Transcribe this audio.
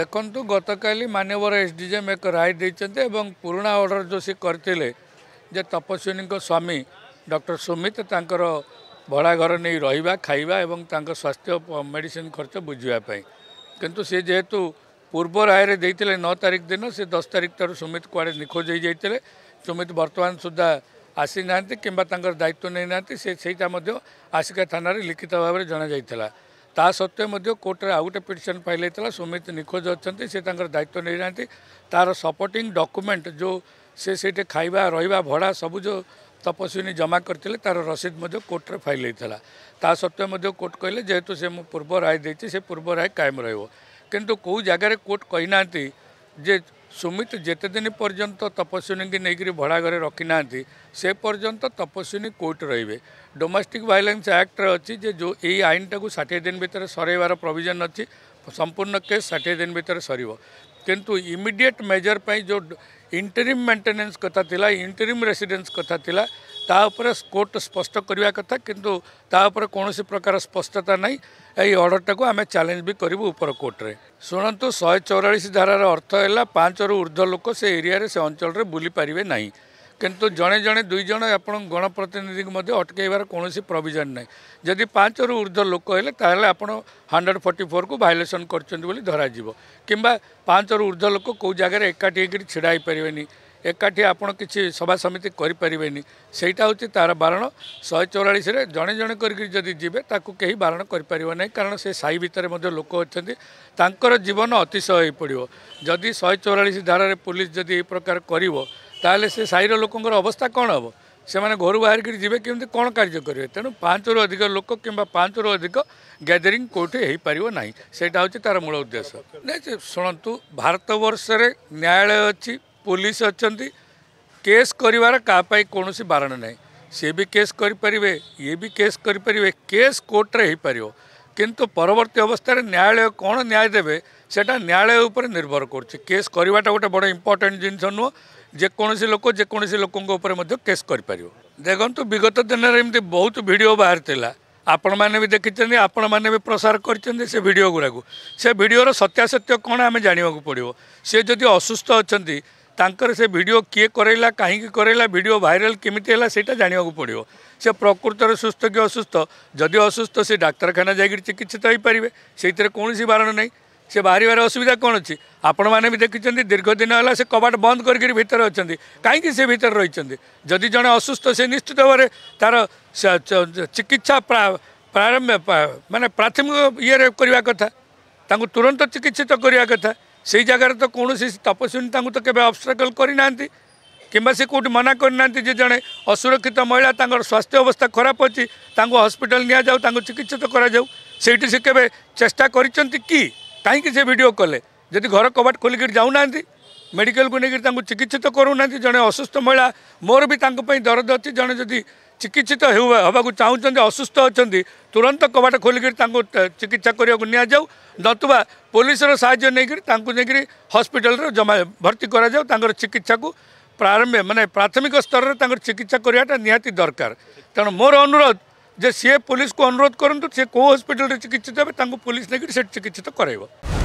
ଦେଖନ୍ତୁ ଗତକାଲି ମାନ୍ୟବର ଏସ୍ ଡି ଜେମ୍ ଏକ ରାୟ ଦେଇଛନ୍ତି ଏବଂ ପୁରୁଣା ଅର୍ଡ଼ର ଯେଉଁ ସେ କରିଥିଲେ ଯେ ତପସ୍ୱିନୀଙ୍କ ସ୍ୱାମୀ ଡକ୍ଟର ସୁମିତ ତାଙ୍କର ଭଡ଼ାଘର ନେଇ ରହିବା ଖାଇବା ଏବଂ ତାଙ୍କ ସ୍ୱାସ୍ଥ୍ୟ ମେଡ଼ିସିନ୍ ଖର୍ଚ୍ଚ ବୁଝିବା ପାଇଁ କିନ୍ତୁ ସେ ଯେହେତୁ ପୂର୍ବ ରାୟରେ ଦେଇଥିଲେ ନଅ ତାରିଖ ଦିନ ସେ ଦଶ ତାରିଖ ଠାରୁ ସୁମିତ କୁଆଡ଼େ ନିଖୋଜ ହୋଇଯାଇଥିଲେ ସୁମିତ ବର୍ତ୍ତମାନ ସୁଦ୍ଧା ଆସିନାହାନ୍ତି କିମ୍ବା ତାଙ୍କର ଦାୟିତ୍ୱ ନେଇନାହାନ୍ତି ସେ ସେଇଟା ମଧ୍ୟ ଆସିକା ଥାନାରେ ଲିଖିତ ଭାବରେ ଜଣାଯାଇଥିଲା ତା ସତ୍ତ୍ୱେ ମଧ୍ୟ କୋର୍ଟରେ ଆଉ ଗୋଟେ ପିଟିସନ୍ ଫାଇଲ୍ ହେଇଥିଲା ସୁମିତ ନିଖୋଜ ଅଛନ୍ତି ସେ ତାଙ୍କର ଦାୟିତ୍ୱ ନେଇନାହାନ୍ତି ତା'ର ସପୋର୍ଟିଂ ଡକ୍ୟୁମେଣ୍ଟ ଯେଉଁ ସେ ସେଇଠି ଖାଇବା ରହିବା ଭଡ଼ା ସବୁ ଯେଉଁ ତପସ୍ୱିନୀ ଜମା କରିଥିଲେ ତା'ର ରସିଦ ମଧ୍ୟ କୋର୍ଟରେ ଫାଇଲ୍ ହେଇଥିଲା ତା ସତ୍ତ୍ୱେ ମଧ୍ୟ କୋର୍ଟ କହିଲେ ଯେହେତୁ ସେ ମୁଁ ପୂର୍ବ ରାୟ ଦେଇଛି ସେ ପୂର୍ବ ରାୟ କାଏମ ରହିବ କିନ୍ତୁ କେଉଁ ଜାଗାରେ କୋର୍ଟ କହିନାହାନ୍ତି ଯେ ସୁମିତ ଯେତେ ଦିନ ପର୍ଯ୍ୟନ୍ତ ତପସ୍ୱିନୀଙ୍କୁ ନେଇକରି ଭଡ଼ା ଘରେ ରଖିନାହାନ୍ତି ସେ ପର୍ଯ୍ୟନ୍ତ ତପସ୍ୱିନୀ କୋର୍ଟ ରହିବେ ଡୋମେଷ୍ଟିକ୍ ଭାଇଲେନ୍ସ ଆକ୍ଟରେ ଅଛି ଯେ ଯେଉଁ ଏଇ ଆଇନଟାକୁ ଷାଠିଏ ଦିନ ଭିତରେ ସରାଇବାର ପ୍ରୋଭିଜନ୍ ଅଛି ସମ୍ପୂର୍ଣ୍ଣ କେସ୍ ଷାଠିଏ ଦିନ ଭିତରେ ସରିବ କିନ୍ତୁ ଇମିଡ଼ିଏଟ୍ ମେଜର୍ ପାଇଁ ଯେଉଁ ଇଣ୍ଟରିମ୍ ମେଣ୍ଟେନାନ୍ସ କଥା ଥିଲା ଇଣ୍ଟରିମ୍ ରେସିଡେନ୍ସ କଥା ଥିଲା ତା ଉପରେ କୋର୍ଟ ସ୍ପଷ୍ଟ କରିବା କଥା କିନ୍ତୁ ତା ଉପରେ କୌଣସି ପ୍ରକାର ସ୍ପଷ୍ଟତା ନାହିଁ ଏହି ଅର୍ଡ଼ର୍ଟାକୁ ଆମେ ଚ୍ୟାଲେଞ୍ଜ ବି କରିବୁ ଉପର କୋର୍ଟରେ ଶୁଣନ୍ତୁ ଶହେ ଚଉରାଳିଶ ଧାରାର ଅର୍ଥ ହେଲା ପାଞ୍ଚରୁ ଉର୍ଦ୍ଧ୍ୱ ଲୋକ ସେ ଏରିଆରେ ସେ ଅଞ୍ଚଳରେ ବୁଲିପାରିବେ ନାହିଁ କିନ୍ତୁ ଜଣେ ଜଣେ ଦୁଇ ଜଣ ଆପଣଙ୍କ ଗଣପ୍ରତିନିଧିଙ୍କୁ ମଧ୍ୟ ଅଟକେଇବାର କୌଣସି ପ୍ରୋଭିଜନ ନାହିଁ ଯଦି ପାଞ୍ଚରୁ ଉର୍ଦ୍ଧ୍ୱ ଲୋକ ହେଲେ ତାହେଲେ ଆପଣ ହଣ୍ଡ୍ରେଡ଼ ଫର୍ଟି ଫୋର୍କୁ ଭାଇଲେସନ୍ କରିଛନ୍ତି ବୋଲି ଧରାଯିବ କିମ୍ବା ପାଞ୍ଚରୁ ଉର୍ଦ୍ଧ୍ୱ ଲୋକ କେଉଁ ଜାଗାରେ ଏକାଠି ହେଇକରି ଛିଡ଼ା ହେଇପାରିବେନି ଏକାଠି ଆପଣ କିଛି ସଭା ସମିତି କରିପାରିବେନି ସେଇଟା ହେଉଛି ତା'ର ବାରଣ ଶହେ ଚଉରାଳିଶରେ ଜଣେ ଜଣେ କରିକି ଯଦି ଯିବେ ତାକୁ କେହି ବାରଣ କରିପାରିବ ନାହିଁ କାରଣ ସେ ସାହି ଭିତରେ ମଧ୍ୟ ଲୋକ ଅଛନ୍ତି ତାଙ୍କର ଜୀବନ ଅତିଶୟ ହୋଇପଡ଼ିବ ଯଦି ଶହେ ଚଉରାଳିଶ ଧାରାରେ ପୋଲିସ ଯଦି ଏ ପ୍ରକାର କରିବ ତାହେଲେ ସେ ସାହିର ଲୋକଙ୍କର ଅବସ୍ଥା କ'ଣ ହେବ ସେମାନେ ଘରୁ ବାହାରିକରି ଯିବେ କେମିତି କ'ଣ କାର୍ଯ୍ୟ କରିବେ ତେଣୁ ପାଞ୍ଚରୁ ଅଧିକ ଲୋକ କିମ୍ବା ପାଞ୍ଚରୁ ଅଧିକ ଗ୍ୟାଦରିଂ କେଉଁଠି ହେଇପାରିବ ନାହିଁ ସେଇଟା ହେଉଛି ତା'ର ମୂଳ ଉଦ୍ଦେଶ୍ୟ ନାଇଁ ଶୁଣନ୍ତୁ ଭାରତବର୍ଷରେ ନ୍ୟାୟାଳୟ ଅଛି ପୋଲିସ ଅଛନ୍ତି କେସ୍ କରିବାର କାହା ପାଇଁ କୌଣସି ବାରଣ ନାହିଁ ସିଏ ବି କେସ୍ କରିପାରିବେ ଇଏ ବି କେସ୍ କରିପାରିବେ କେସ୍ କୋର୍ଟରେ ହେଇପାରିବ କିନ୍ତୁ ପରବର୍ତ୍ତୀ ଅବସ୍ଥାରେ ନ୍ୟାୟାଳୟ କ'ଣ ନ୍ୟାୟ ଦେବେ ସେଇଟା ନ୍ୟାୟାଳୟ ଉପରେ ନିର୍ଭର କରୁଛି କେସ୍ କରିବାଟା ଗୋଟେ ବଡ଼ ଇମ୍ପୋର୍ଟାଣ୍ଟ ଜିନିଷ ନୁହଁ ଯେକୌଣସି ଲୋକ ଯେକୌଣସି ଲୋକଙ୍କ ଉପରେ ମଧ୍ୟ କେସ୍ କରିପାରିବ ଦେଖନ୍ତୁ ବିଗତ ଦିନରେ ଏମିତି ବହୁତ ଭିଡ଼ିଓ ବାହାରିଥିଲା ଆପଣମାନେ ବି ଦେଖିଛନ୍ତି ଆପଣମାନେ ବି ପ୍ରସାର କରିଛନ୍ତି ସେ ଭିଡ଼ିଓ ଗୁଡ଼ାକୁ ସେ ଭିଡ଼ିଓର ସତ୍ୟାସତ୍ୟ କ'ଣ ଆମେ ଜାଣିବାକୁ ପଡ଼ିବ ସେ ଯଦି ଅସୁସ୍ଥ ଅଛନ୍ତି ତାଙ୍କର ସେ ଭିଡ଼ିଓ କିଏ କରେଇଲା କାହିଁକି କରେଇଲା ଭିଡ଼ିଓ ଭାଇରାଲ୍ କେମିତି ହେଲା ସେଇଟା ଜାଣିବାକୁ ପଡ଼ିବ ସେ ପ୍ରକୃତରେ ସୁସ୍ଥ କି ଅସୁସ୍ଥ ଯଦି ଅସୁସ୍ଥ ସେ ଡାକ୍ତରଖାନା ଯାଇକରି ଚିକିତ୍ସିତ ହୋଇପାରିବେ ସେଇଥିରେ କୌଣସି ବାରଣ ନାହିଁ সে বাহার অসুবিধা কোণ অছি আপনার দেখিছেন দীর্ঘদিন হল সে কবাট বন্ধ করি ভিতরে অনেক কাইকি সে ভিতরে রয়েছেন যদি জন অসুস্থ সে নিশ্চিত ভাবে তার চিকিৎসা প্রারম্ভ মানে প্রাথমিক ইয়ে করা কথা ତାଙ୍କୁ ତୁରନ୍ତ ଚିକିତ୍ସିତ କରିବା କଥା ସେଇ ଜାଗାରେ ତ କୌଣସି ତପସ୍ୱିନୀ ତାଙ୍କୁ ତ କେବେ ଅବଷ୍ଟ୍ରାକଲ୍ କରିନାହାନ୍ତି କିମ୍ବା ସେ କେଉଁଠି ମନା କରିନାହାନ୍ତି ଯେ ଜଣେ ଅସୁରକ୍ଷିତ ମହିଳା ତାଙ୍କର ସ୍ୱାସ୍ଥ୍ୟ ଅବସ୍ଥା ଖରାପ ଅଛି ତାଙ୍କୁ ହସ୍ପିଟାଲ ନିଆଯାଉ ତାଙ୍କୁ ଚିକିତ୍ସିତ କରାଯାଉ ସେଇଠି ସେ କେବେ ଚେଷ୍ଟା କରିଛନ୍ତି କି କାହିଁକି ସେ ଭିଡ଼ିଓ କଲେ ଯଦି ଘର କବାଟ ଖୋଲିକିରି ଯାଉନାହାନ୍ତି ମେଡ଼ିକାଲକୁ ନେଇକିରି ତାଙ୍କୁ ଚିକିତ୍ସିତ କରୁନାହାନ୍ତି ଜଣେ ଅସୁସ୍ଥ ମହିଳା ମୋର ବି ତାଙ୍କ ପାଇଁ ଦରଦ ଅଛି ଜଣେ ଯଦି ଚିକିତ୍ସିତ ହେବାକୁ ଚାହୁଁଛନ୍ତି ଅସୁସ୍ଥ ଅଛନ୍ତି ତୁରନ୍ତ କବାଟ ଖୋଲିକିରି ତାଙ୍କୁ ଚିକିତ୍ସା କରିବାକୁ ନିଆଯାଉ ନତୁବା ପୋଲିସର ସାହାଯ୍ୟ ନେଇକିରି ତାଙ୍କୁ ନେଇକିରି ହସ୍ପିଟାଲରେ ଜମା ଭର୍ତ୍ତି କରାଯାଉ ତାଙ୍କର ଚିକିତ୍ସାକୁ ପ୍ରାରମ୍ଭ ମାନେ ପ୍ରାଥମିକ ସ୍ତରରେ ତାଙ୍କର ଚିକିତ୍ସା କରିବାଟା ନିହାତି ଦରକାର ତେଣୁ ମୋର ଅନୁରୋଧ ଯେ ସିଏ ପୋଲିସକୁ ଅନୁରୋଧ କରନ୍ତୁ ସିଏ କେଉଁ ହସ୍ପିଟାଲରେ ଚିକିତ୍ସିତ ହେବେ ତାଙ୍କୁ ପୋଲିସ ନେଇକି ସେଠି ଚିକିତ୍ସିତ କରାଇବ